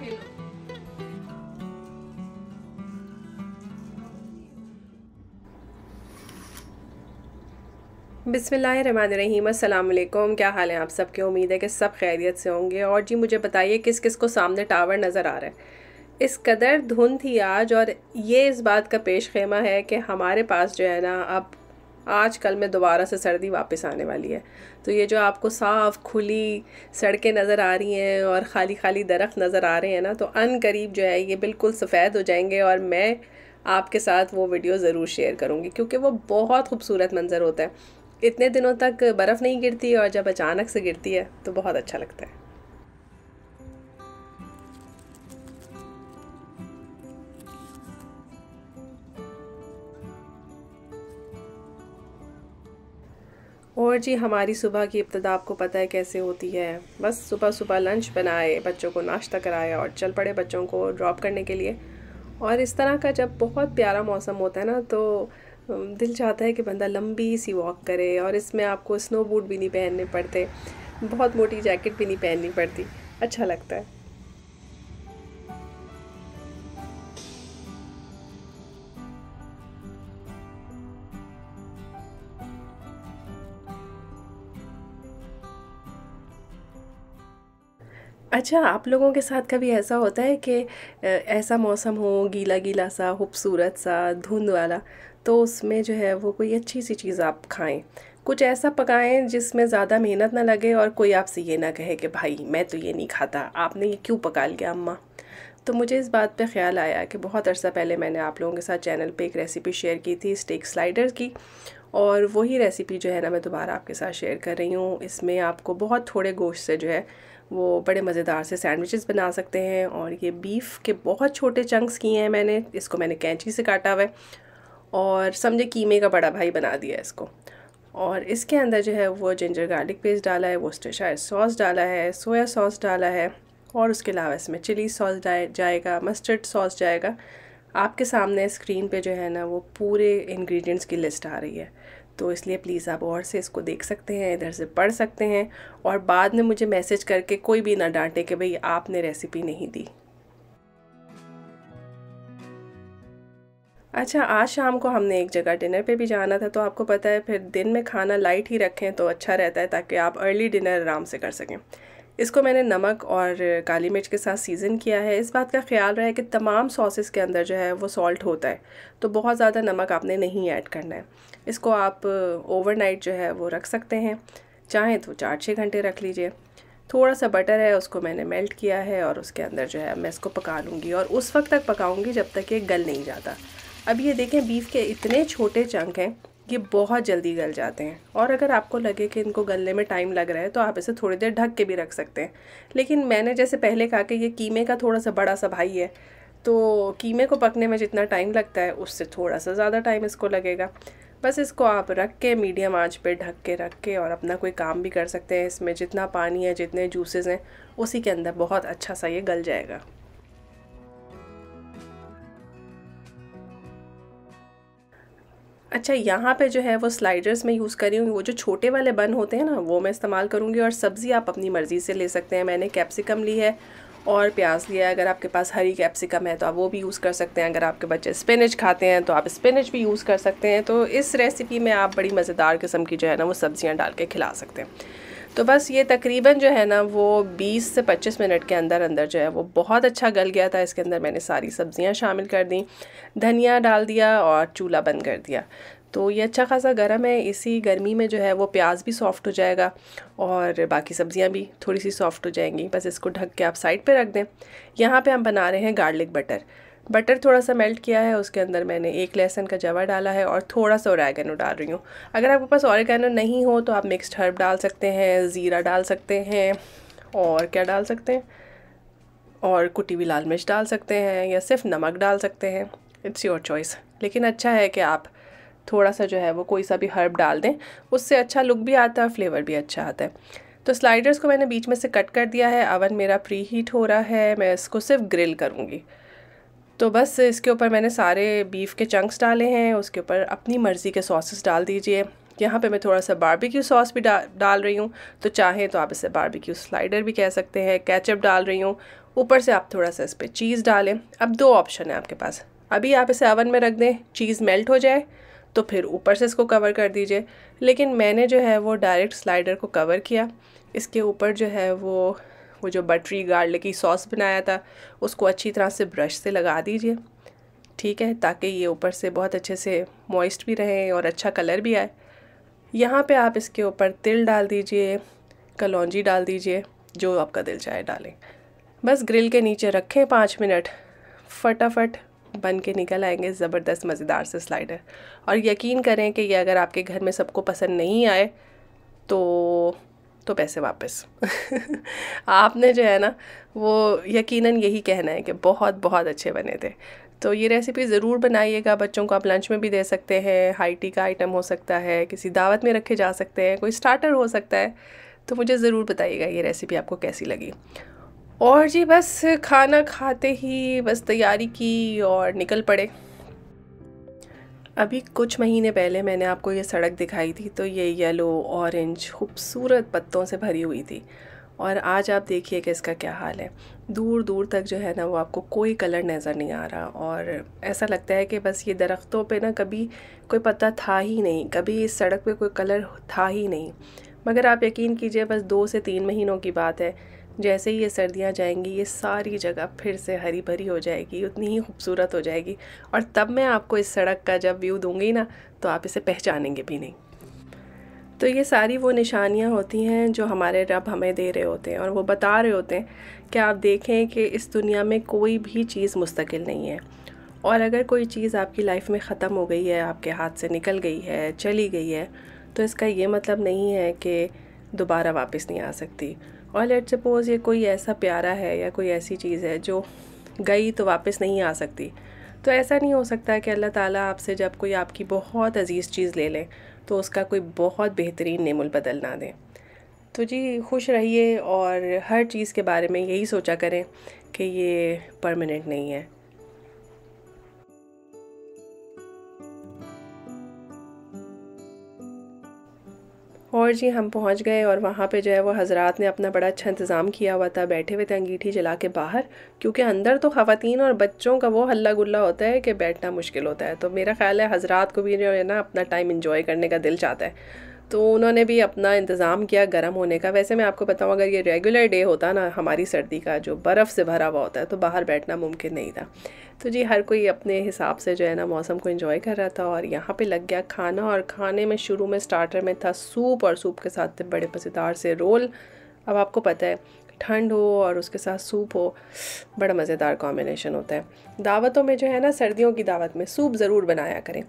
ले लो रहीम अल्लाम क्या हाल है आप सबके उम्मीद है कि सब खैरियत से होंगे और जी मुझे बताइए किस किस को सामने टावर नज़र आ रहा है इस कदर धुंध थी आज और ये इस बात का पेश खेमा है कि हमारे पास जो है ना अब आज कल में दोबारा से सर्दी वापस आने वाली है तो ये जो आपको साफ़ खुली सड़कें नज़र आ रही हैं और खाली खाली दरख्त नज़र आ रहे हैं ना तो अन करीब जो है ये बिल्कुल सफ़ेद हो जाएंगे और मैं आपके साथ वो वीडियो ज़रूर शेयर करूँगी क्योंकि वो बहुत खूबसूरत मंज़र होता है इतने दिनों तक बर्फ़ नहीं गिरती और जब अचानक से गिरती है तो बहुत अच्छा लगता है और जी हमारी सुबह की इब्तदा आपको पता है कैसे होती है बस सुबह सुबह लंच बनाए बच्चों को नाश्ता कराया और चल पड़े बच्चों को ड्रॉप करने के लिए और इस तरह का जब बहुत प्यारा मौसम होता है ना तो दिल चाहता है कि बंदा लंबी सी वॉक करे और इसमें आपको स्नो बूट भी नहीं पहनने पड़ते बहुत मोटी जैकेट भी नहीं पहननी पड़ती अच्छा लगता है अच्छा आप लोगों के साथ कभी ऐसा होता है कि ऐसा मौसम हो गीला गीला सा खूबसूरत सा धुंध वाला तो उसमें जो है वो कोई अच्छी सी चीज़ आप खाएं कुछ ऐसा पकाएं जिसमें ज़्यादा मेहनत ना लगे और कोई आपसे ये ना कहे कि भाई मैं तो ये नहीं खाता आपने ये क्यों पका लिया अम्मा तो मुझे इस बात पे ख्याल आया कि बहुत अर्सा पहले मैंने आप लोगों के साथ चैनल पे एक रेसिपी शेयर की थी स्टेक स्लाइडर की और वही रेसिपी जो है ना मैं दोबारा आपके साथ शेयर कर रही हूँ इसमें आपको बहुत थोड़े गोश्त से जो है वो बड़े मज़ेदार से सैंडविचेस बना सकते हैं और ये बीफ़ के बहुत छोटे चंक्स किए हैं मैंने इसको मैंने कैंची से काटा हुआ है और समझे कीमे का बड़ा भाई बना दिया इसको और इसके अंदर जो है वो जिंजर गार्लिक पेस्ट डाला है वो स्टेशायर सॉस डाला है सोया सॉस डाला है और उसके अलावा इसमें चिली सॉस जाएगा मस्टर्ड सॉस जाएगा आपके सामने स्क्रीन पे जो है ना वो पूरे इंग्रेडिएंट्स की लिस्ट आ रही है तो इसलिए प्लीज़ आप और से इसको देख सकते हैं इधर से पढ़ सकते हैं और बाद में मुझे मैसेज करके कोई भी ना डांटे कि भाई आपने रेसिपी नहीं दी अच्छा आज शाम को हमने एक जगह डिनर पे भी जाना था तो आपको पता है फिर दिन में खाना लाइट ही रखें तो अच्छा रहता है ताकि आप अर्ली डिनर आराम से कर सकें इसको मैंने नमक और काली मिर्च के साथ सीज़न किया है इस बात का ख्याल रहा कि तमाम सॉसेस के अंदर जो है वो सॉल्ट होता है तो बहुत ज़्यादा नमक आपने नहीं ऐड करना है इसको आप ओवरनाइट जो है वो रख सकते हैं चाहें तो चार छः घंटे रख लीजिए थोड़ा सा बटर है उसको मैंने मेल्ट किया है और उसके अंदर जो है मैं इसको पका लूँगी और उस वक्त तक पकाऊँगी जब तक ये गल नहीं जाता अब ये देखें बीफ के इतने छोटे चंक हैं ये बहुत जल्दी गल जाते हैं और अगर आपको लगे कि इनको गलने में टाइम लग रहा है तो आप इसे थोड़ी देर ढक के भी रख सकते हैं लेकिन मैंने जैसे पहले कहा कि ये कीमे का थोड़ा सा बड़ा सा भाई है तो कीमे को पकने में जितना टाइम लगता है उससे थोड़ा सा ज़्यादा टाइम इसको लगेगा बस इसको आप रख के मीडियम आँच पर ढक के रख के और अपना कोई काम भी कर सकते हैं इसमें जितना पानी है जितने जूसेस हैं उसी के अंदर बहुत अच्छा सा ये गल जाएगा अच्छा यहाँ पे जो है वो स्लाइडर्स में यूज़ कर रही हूँ वो जो छोटे वाले बन होते हैं ना वो मैं इस्तेमाल करूँगी और सब्ज़ी आप अपनी मर्ज़ी से ले सकते हैं मैंने कैप्सिकम ली है और प्याज लिया है अगर आपके पास हरी कैप्सिकम है तो आप वो भी यूज़ कर सकते हैं अगर आपके बच्चे स्पिनच खाते हैं तो आप स्पिनच भी यूज़ कर सकते हैं तो इस रेसिपी में आप बड़ी मज़ेदार किस्म की जो है ना वो सब्ज़ियाँ डाल के खिला सकते हैं तो बस ये तकरीबन जो है ना वो 20 से 25 मिनट के अंदर अंदर जो है वो बहुत अच्छा गल गया था इसके अंदर मैंने सारी सब्ज़ियाँ शामिल कर दी धनिया डाल दिया और चूल्हा बंद कर दिया तो ये अच्छा खासा गर्म है इसी गर्मी में जो है वो प्याज भी सॉफ़्ट हो जाएगा और बाकी सब्ज़ियाँ भी थोड़ी सी सॉफ़्ट हो जाएंगी बस इसको ढक के आप साइड पर रख दें यहाँ पर हम बना रहे हैं गार्लिक बटर बटर थोड़ा सा मेल्ट किया है उसके अंदर मैंने एक लहसन का जवा डाला है और थोड़ा सा ओरेगैनो डाल रही हूँ अगर आपके पास ओरेगैनो नहीं हो तो आप मिक्सड हर्ब डाल सकते हैं ज़ीरा डाल सकते हैं और क्या डाल सकते हैं और कुटी हुई लाल मिर्च डाल सकते हैं या सिर्फ नमक डाल सकते हैं इट्स योर चॉइस लेकिन अच्छा है कि आप थोड़ा सा जो है वो कोई सा भी हर्ब डाल दें उससे अच्छा लुक भी आता है और फ्लेवर भी अच्छा आता है तो स्लाइडर्स को मैंने बीच में से कट कर दिया है अवन मेरा प्री हीट हो रहा है मैं इसको सिर्फ ग्रिल करूँगी तो बस इसके ऊपर मैंने सारे बीफ के चंक्स डाले हैं उसके ऊपर अपनी मर्ज़ी के सॉसेस डाल दीजिए यहाँ पे मैं थोड़ा सा बारबेक्यू सॉस भी डा, डाल रही हूँ तो चाहे तो आप इसे बारबेक्यू स्लाइडर भी कह सकते हैं कैचअप डाल रही हूँ ऊपर से आप थोड़ा सा इस पर चीज़ डालें अब दो ऑप्शन है आपके पास अभी आप इसे अवन में रख दें चीज़ मेल्ट हो जाए तो फिर ऊपर से इसको कवर कर दीजिए लेकिन मैंने जो है वो डायरेक्ट स्लाइडर को कवर किया इसके ऊपर जो है वो वो जो बटरी गार्लिक की सॉस बनाया था उसको अच्छी तरह से ब्रश से लगा दीजिए ठीक है ताकि ये ऊपर से बहुत अच्छे से मॉइस्ट भी रहें और अच्छा कलर भी आए यहाँ पे आप इसके ऊपर तिल डाल दीजिए कलौजी डाल दीजिए जो आपका दिल चाहे डालें बस ग्रिल के नीचे रखें पाँच मिनट फटाफट बन के निकल आएंगे ज़बरदस्त मज़ेदार से स्लाइडर और यकीन करें कि ये अगर आपके घर में सबको पसंद नहीं आए तो तो पैसे वापस आपने जो है ना वो यकीनन यही कहना है कि बहुत बहुत अच्छे बने थे तो ये रेसिपी ज़रूर बनाइएगा बच्चों को आप लंच में भी दे सकते हैं हाई टी का आइटम हो सकता है किसी दावत में रखे जा सकते हैं कोई स्टार्टर हो सकता है तो मुझे ज़रूर बताइएगा ये रेसिपी आपको कैसी लगी और जी बस खाना खाते ही बस तैयारी की और निकल पड़े अभी कुछ महीने पहले मैंने आपको ये सड़क दिखाई थी तो ये येलो ऑरेंज खूबसूरत पत्तों से भरी हुई थी और आज आप देखिए कि इसका क्या हाल है दूर दूर तक जो है ना वो आपको कोई कलर नज़र नहीं आ रहा और ऐसा लगता है कि बस ये दरख्तों पे ना कभी कोई पत्ता था ही नहीं कभी इस सड़क पे कोई कलर था ही नहीं मगर आप यकीन कीजिए बस दो से तीन महीनों की बात है जैसे ही ये सर्दियाँ जाएंगी ये सारी जगह फिर से हरी भरी हो जाएगी उतनी ही खूबसूरत हो जाएगी और तब मैं आपको इस सड़क का जब व्यू दूंगी ना तो आप इसे पहचानेंगे भी नहीं तो ये सारी वो निशानियाँ होती हैं जो हमारे रब हमें दे रहे होते हैं और वो बता रहे होते हैं कि आप देखें कि इस दुनिया में कोई भी चीज़ मुस्तकिल नहीं है और अगर कोई चीज़ आपकी लाइफ में ख़त्म हो गई है आपके हाथ से निकल गई है चली गई है तो इसका ये मतलब नहीं है कि दोबारा वापस नहीं आ सकती और लेट सपोज़ ये कोई ऐसा प्यारा है या कोई ऐसी चीज़ है जो गई तो वापस नहीं आ सकती तो ऐसा नहीं हो सकता कि अल्लाह ताला आपसे जब कोई आपकी बहुत अजीज़ चीज़ ले लें तो उसका कोई बहुत बेहतरीन नेमुल बदल ना दें तो जी खुश रहिए और हर चीज़ के बारे में यही सोचा करें कि ये परमानेंट नहीं है और जी हम पहुंच गए और वहाँ पे जो है वो हज़रत ने अपना बड़ा अच्छा इंतज़ाम किया हुआ था बैठे हुए थे अंगीठी जला के बाहर क्योंकि अंदर तो ख़वान और बच्चों का वो हल्ला गुल्ला होता है कि बैठना मुश्किल होता है तो मेरा ख्याल है हज़रत को भी जो है ना अपना टाइम इन्जॉय करने का दिल चाहता है तो उन्होंने भी अपना इंतज़ाम किया गर्म होने का वैसे मैं आपको बताऊँ अगर ये रेगुलर डे होता ना हमारी सर्दी का जो बर्फ़ से भरा हुआ होता है तो बाहर बैठना मुमकिन नहीं था तो जी हर कोई अपने हिसाब से जो है ना मौसम को इन्जॉय कर रहा था और यहाँ पे लग गया खाना और खाने में शुरू में स्टार्टर में था सूप और सूप के साथ थे बड़े पसीदार से रोल अब आपको पता है ठंड हो और उसके साथ सूप हो बड़ा मज़ेदार कॉम्बिनेशन होता है दावतों में जो है ना सर्दियों की दावत में सूप ज़रूर बनाया करें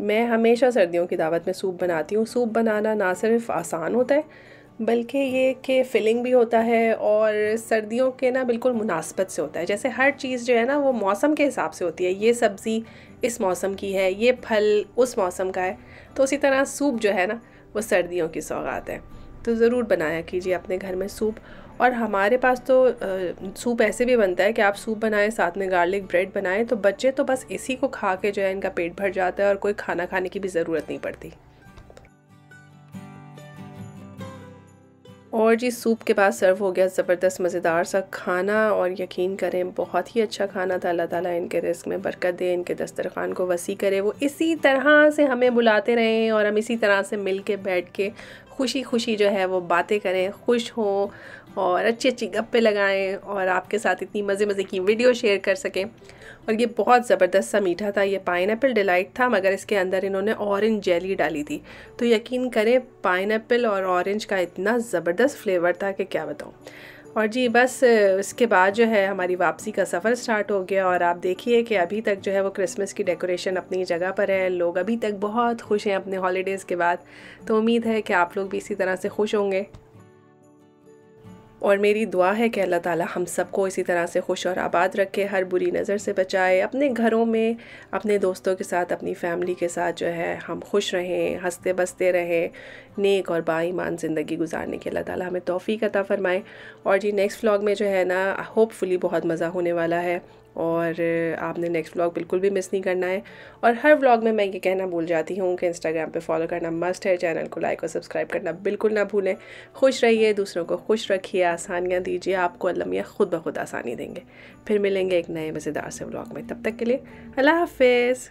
मैं हमेशा सर्दियों की दावत में सूप बनाती हूँ सूप बनाना ना सिर्फ आसान होता है बल्कि ये कि फिलिंग भी होता है और सर्दियों के ना बिल्कुल मुनासबत से होता है जैसे हर चीज़ जो है ना वो मौसम के हिसाब से होती है ये सब्ज़ी इस मौसम की है ये फल उस मौसम का है तो उसी तरह सूप जो है ना वो सर्दियों की सौगात है तो ज़रूर बनाया कीजिए अपने घर में सूप और हमारे पास तो सूप ऐसे भी बनता है कि आप सूप बनाएं साथ में गार्लिक ब्रेड बनाएं तो बच्चे तो बस इसी को खा के जो है इनका पेट भर जाता है और कोई खाना खाने की भी ज़रूरत नहीं पड़ती और जी सूप के बाद सर्व हो गया ज़बरदस्त मज़ेदार सा खाना और यकीन करें बहुत ही अच्छा खाना था अल्लाह ताला इनके रिस्क में बरकत दे इनके दस्तरखान को वसी करे वो इसी तरह से हमें बुलाते रहें और हम इसी तरह से मिल के बैठ के खुशी खुशी जो है वो बातें करें खुश हों और अच्छी अच्छी गप्पे लगाएं और आपके साथ इतनी मज़े मज़े की वीडियो शेयर कर सकें और ये बहुत ज़बरदस्त सा मीठा था ये पाइन डिलाइट था मगर इसके अंदर इन्होंने ऑरेंज जेली डाली थी तो यकीन करें पाइन और ऑरेंज का इतना ज़बरदस्त फ्लेवर था कि क्या बताऊँ और जी बस इसके बाद जो है हमारी वापसी का सफ़र स्टार्ट हो गया और आप देखिए कि अभी तक जो है वो क्रिसमस की डेकोरेशन अपनी जगह पर है लोग अभी तक बहुत खुश हैं अपने हॉलीडेज़ के बाद तो उम्मीद है कि आप लोग भी इसी तरह से खुश होंगे और मेरी दुआ है कि अल्लाह ताला हम सबको इसी तरह से खुश और आबाद रखे हर बुरी नज़र से बचाए अपने घरों में अपने दोस्तों के साथ अपनी फैमिली के साथ जो है हम खुश रहें हंसते बसते रहें नेक और बाईमान ज़िंदगी गुजारने के अल्लाह ताला हमें तोफ़ी अता फ़रमाए और जी नेक्स्ट व्लॉग में जो है ना होपफुली बहुत मज़ा होने वाला है और आपने नेक्स्ट व्लॉग बिल्कुल भी मिस नहीं करना है और हर व्लॉग में मैं ये कहना भूल जाती हूँ कि इंस्टाग्राम पे फॉलो करना मस्ट है चैनल को लाइक और सब्सक्राइब करना बिल्कुल ना भूलें खुश रहिए दूसरों को खुश रखिए आसानियाँ दीजिए आपको अलमिया ख़ुद ब खुद आसानी देंगे फिर मिलेंगे एक नए मज़ेदार से व्लॉग में तब तक के लिए अल्लाह हाफिज़